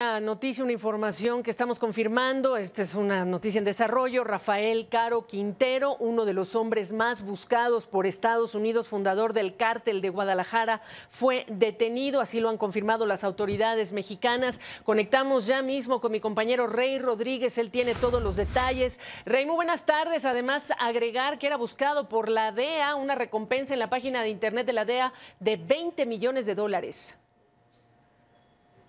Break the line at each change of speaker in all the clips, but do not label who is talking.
Una noticia, una información que estamos confirmando. Esta es una noticia en desarrollo. Rafael Caro Quintero, uno de los hombres más buscados por Estados Unidos, fundador del cártel de Guadalajara, fue detenido. Así lo han confirmado las autoridades mexicanas. Conectamos ya mismo con mi compañero Rey Rodríguez. Él tiene todos los detalles. Rey, muy buenas tardes. Además, agregar que era buscado por la DEA, una recompensa en la página de internet de la DEA de 20 millones de dólares.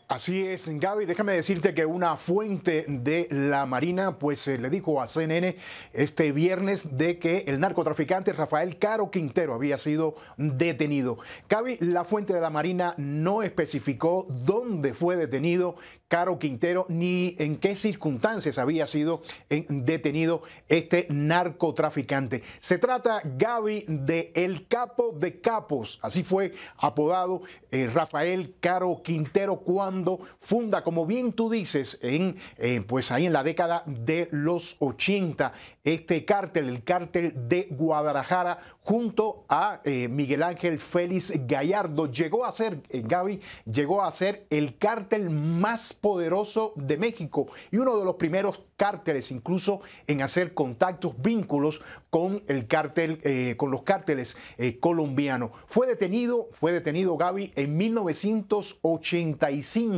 Así es, Gaby, déjame decirte que una fuente de la Marina pues se eh, le dijo a CNN este viernes de que el narcotraficante Rafael Caro Quintero había sido detenido. Gaby, la fuente de la Marina no especificó dónde fue detenido Caro Quintero ni en qué circunstancias había sido eh, detenido este narcotraficante. Se trata, Gaby, de el capo de capos, así fue apodado eh, Rafael Caro Quintero cuando funda, como bien tú dices, en, eh, pues ahí en la década de los 80, este cártel, el cártel de Guadalajara, junto a eh, Miguel Ángel Félix Gallardo, llegó a ser, eh, Gaby, llegó a ser el cártel más poderoso de México y uno de los primeros cárteles incluso en hacer contactos, vínculos con el cártel, con los cárteles colombianos. Fue detenido, fue detenido Gaby en 1985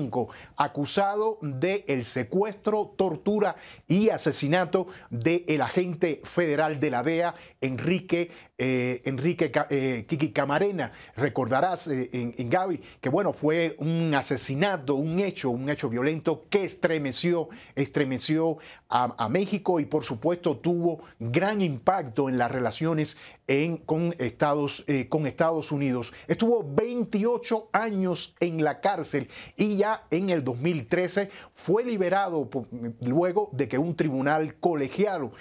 acusado de el secuestro, tortura y asesinato del el agente federal de la DEA, Enrique eh, Enrique eh, Kiki Camarena, recordarás eh, en, en, Gaby, que bueno, fue un asesinato, un hecho, un hecho violento que estremeció, estremeció a, México y por supuesto tuvo gran impacto en las relaciones con, Estados, Unidos. Estuvo 28 años en la cárcel y ya en el 2013 fue liberado luego de que un tribunal colegiado,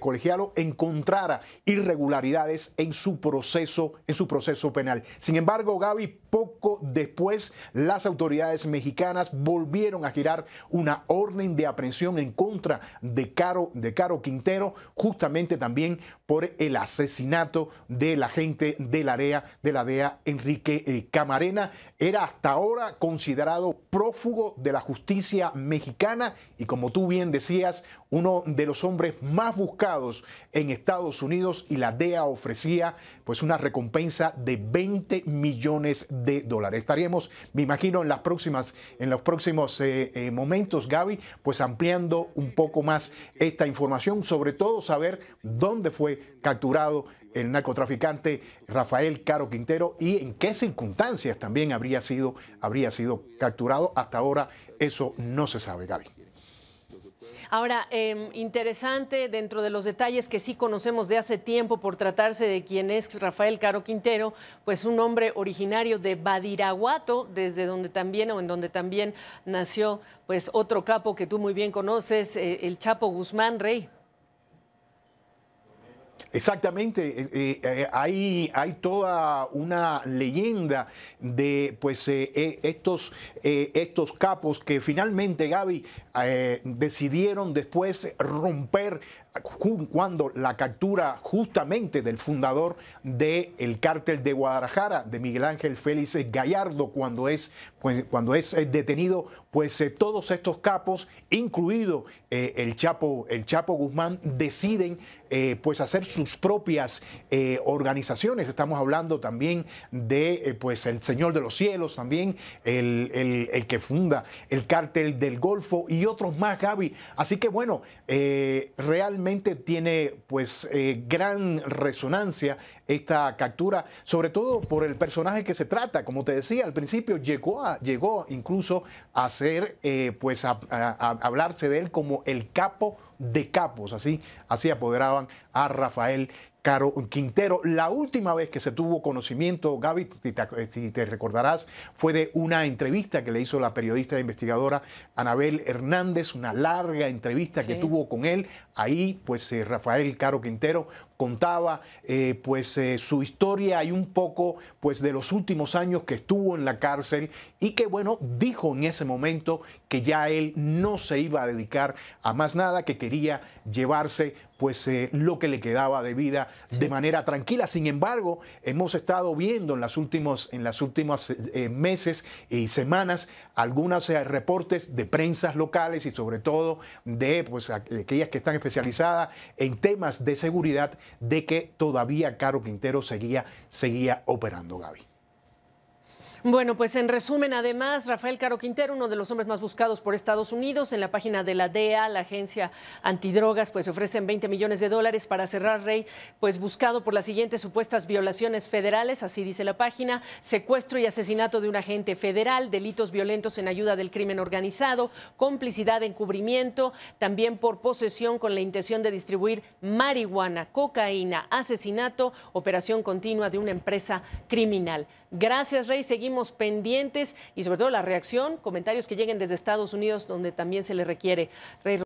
colegiado encontrara irregularidades en su proceso, en su proceso penal. Sin embargo, Gaby, poco después, las autoridades mexicanas volvieron a girar una orden de aprehensión en contra de Caro, de Caro Quintero, justamente también por el asesinato del agente de la DEA, de la DEA Enrique eh, Camarena. Era hasta ahora considerado prófugo de la justicia mexicana y como tú bien decías, uno de los hombres más buscados en Estados Unidos y la DEA ofreció Decía, pues una recompensa de 20 millones de dólares. Estaríamos, me imagino, en las próximas, en los próximos eh, eh, momentos, Gaby, pues ampliando un poco más esta información, sobre todo saber dónde fue capturado el narcotraficante Rafael Caro Quintero y en qué circunstancias también habría sido, habría sido capturado. Hasta ahora eso no se sabe, Gaby.
Ahora, em, interesante dentro de los detalles que sí conocemos de hace tiempo por tratarse de quién es Rafael Caro Quintero, pues un hombre originario de Badiraguato, desde donde también o en donde también nació pues otro capo que tú muy bien conoces, eh, el Chapo Guzmán Rey.
Exactamente, eh, eh, eh, hay, toda una leyenda de pues estos, estos capos que finalmente Gaby decidieron después romper cuando la captura justamente del fundador del cártel de Guadalajara, de Miguel Ángel Félix Gallardo, cuando es, pues, cuando es detenido, pues todos estos capos, incluido el, Chapo, el Chapo Guzmán, deciden pues hacer sus propias eh, organizaciones. Estamos hablando también de eh, pues el Señor de los Cielos, también el, que funda el cártel del Golfo y otros más, Gaby. Así que bueno, eh, realmente tiene pues gran resonancia esta captura, sobre todo por el personaje que se trata. Como te decía al principio, llegó, a, llegó incluso a ser pues a hablarse de él como el capo de capos. Así, así apoderaban a Rafael Caro Quintero. La última vez que se tuvo conocimiento, Gaby, si te, recordarás, fue de una entrevista que le hizo la periodista e investigadora Anabel Hernández, una larga entrevista que tuvo con él. Ahí, pues eh, Rafael Caro Quintero contaba eh, pues eh, su historia y un poco pues de los últimos años que estuvo en la cárcel y que bueno dijo en ese momento que ya él no se iba a dedicar a más nada que quería llevarse pues eh, lo que le quedaba de vida de manera tranquila. Sin embargo, hemos estado viendo en las últimas, en las últimas eh, meses y semanas algunos eh, reportes de prensas locales y sobre todo de pues, aquellas que están especializadas en temas de seguridad de que todavía Caro Quintero seguía, seguía operando, Gaby.
Bueno, pues en resumen, además, Rafael Caro Quintero, uno de los hombres más buscados por Estados Unidos, en la página de la DEA, la agencia antidrogas, pues ofrecen 20 millones de dólares para cerrar Rey, pues buscado por las siguientes supuestas violaciones federales, así dice la página, secuestro y asesinato de un agente federal, delitos violentos en ayuda del crimen organizado, complicidad, en encubrimiento, también por posesión con la intención de distribuir marihuana, cocaína, asesinato, operación continua de una empresa criminal. Gracias, Rey. Seguimos pendientes y sobre todo la reacción, comentarios que lleguen desde Estados Unidos, donde también se le requiere.